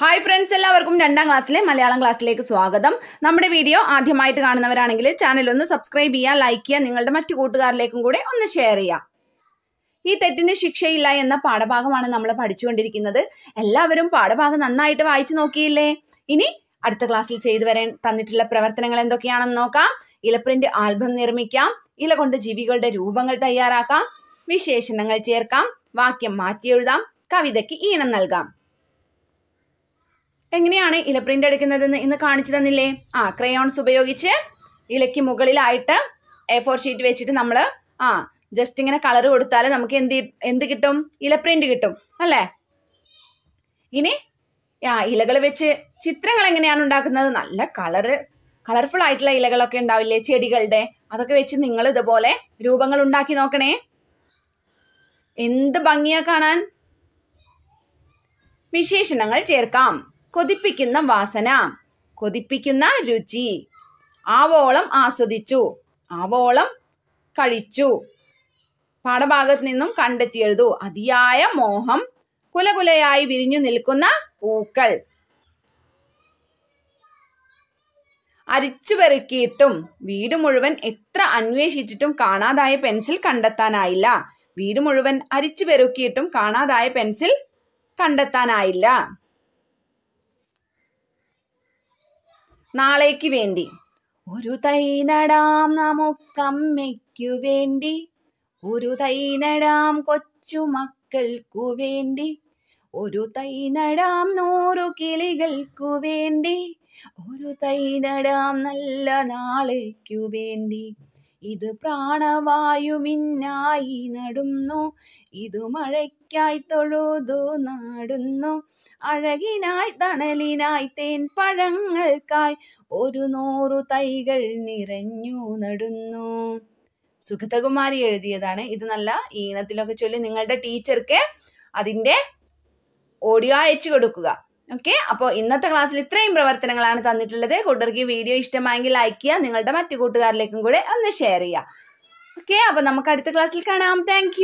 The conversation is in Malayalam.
ഹായ് ഫ്രണ്ട്സ് എല്ലാവർക്കും രണ്ടാം ക്ലാസ്സിലെ മലയാളം ക്ലാസ്സിലേക്ക് സ്വാഗതം നമ്മുടെ വീഡിയോ ആദ്യമായിട്ട് കാണുന്നവരാണെങ്കിൽ ചാനൽ ഒന്ന് സബ്സ്ക്രൈബ് ചെയ്യുക ലൈക്ക് ചെയ്യുക നിങ്ങളുടെ മറ്റു കൂട്ടുകാരിലേക്കും കൂടെ ഒന്ന് ഷെയർ ചെയ്യുക ഈ തെറ്റിന് ശിക്ഷയില്ല എന്ന പാഠഭാഗമാണ് നമ്മൾ പഠിച്ചുകൊണ്ടിരിക്കുന്നത് എല്ലാവരും പാഠഭാഗം നന്നായിട്ട് വായിച്ചു നോക്കിയില്ലേ ഇനി അടുത്ത ക്ലാസ്സിൽ ചെയ്തു വരാൻ തന്നിട്ടുള്ള പ്രവർത്തനങ്ങൾ എന്തൊക്കെയാണെന്ന് നോക്കാം ഇലപ്രിന്റ് ആൽബം നിർമ്മിക്കാം ഇല കൊണ്ട് ജീവികളുടെ രൂപങ്ങൾ തയ്യാറാക്കാം വിശേഷണങ്ങൾ ചേർക്കാം വാക്യം മാറ്റി എഴുതാം കവിതയ്ക്ക് ഈണം നൽകാം എങ്ങനെയാണ് ഇല പ്രിന്റ് എടുക്കുന്നതെന്ന് ഇന്ന് കാണിച്ചു തന്നില്ലേ ആ ക്രയോൺസ് ഉപയോഗിച്ച് ഇലയ്ക്ക് മുകളിലായിട്ട് എ ഫോർ ഷീറ്റ് വെച്ചിട്ട് നമ്മൾ ആ ജസ്റ്റ് ഇങ്ങനെ കളർ കൊടുത്താൽ നമുക്ക് എന്ത് എന്ത് കിട്ടും ഇല പ്രിന്റ് കിട്ടും അല്ലേ ഇനി ആ ഇലകൾ വെച്ച് ചിത്രങ്ങൾ എങ്ങനെയാണ് ഉണ്ടാക്കുന്നത് നല്ല കളർ കളർഫുൾ ആയിട്ടുള്ള ഇലകളൊക്കെ ഉണ്ടാവില്ലേ ചെടികളുടെ അതൊക്കെ വെച്ച് നിങ്ങൾ ഇതുപോലെ രൂപങ്ങൾ ഉണ്ടാക്കി നോക്കണേ എന്ത് ഭംഗിയാ കാണാൻ വിശേഷണങ്ങൾ ചേർക്കാം കൊതിപ്പിക്കുന്ന വാസന കൊതിപ്പിക്കുന്ന രുചി ആവോളം ആസ്വദിച്ചു ആവോളം കഴിച്ചു പാഠഭാഗത്ത് നിന്നും കണ്ടെത്തിയെഴുതു അതിയായ മോഹം കുലകുലയായി വിരിഞ്ഞു നിൽക്കുന്ന പൂക്കൾ അരിച്ചു പെറുക്കിയിട്ടും വീട് മുഴുവൻ എത്ര അന്വേഷിച്ചിട്ടും കാണാതായ പെൻസിൽ കണ്ടെത്താനായില്ല വീട് മുഴുവൻ അരിച്ചു പെറുക്കിയിട്ടും കാണാതായ പെൻസിൽ കണ്ടെത്താനായില്ല നാളേക്ക് വേണ്ടി ഒരു തൈ നടാം നമുക്കമ്മയ്ക്കു വേണ്ടി ഒരു തൈ നടാം കൊച്ചുമക്കൾക്കു വേണ്ടി ഒരു തൈ നടാം നൂറു കിളികൾക്കു വേണ്ടി ഒരു തൈ നടാം നല്ല നാളേക്കു വേണ്ടി ഇത് മിന്നായി നടുന്നു ഇതു മഴയ്ക്കായി തൊഴുതു നാടുന്നു അഴകിനായി തണലിനായി തേൻ പഴങ്ങൾക്കായി ഒരു നൂറു തൈകൾ നിറഞ്ഞു നടുന്നു സുഗതകുമാരി എഴുതിയതാണ് ഇത് നല്ല ഈണത്തിലൊക്കെ ചൊല്ലി നിങ്ങളുടെ ടീച്ചർക്ക് അതിൻ്റെ ഓഡിയോ അയച്ചു കൊടുക്കുക ഓക്കെ അപ്പോൾ ഇന്നത്തെ ക്ലാസ്സിൽ ഇത്രയും പ്രവർത്തനങ്ങളാണ് തന്നിട്ടുള്ളത് കൂട്ടർക്ക് ഈ വീഡിയോ ഇഷ്ടമായെങ്കിൽ ലൈക്ക് ചെയ്യുക നിങ്ങളുടെ മറ്റു കൂട്ടുകാരിലേക്കും കൂടെ ഒന്ന് ഷെയർ ചെയ്യുക ഓക്കെ അപ്പോൾ നമുക്ക് അടുത്ത ക്ലാസ്സിൽ കാണാം താങ്ക്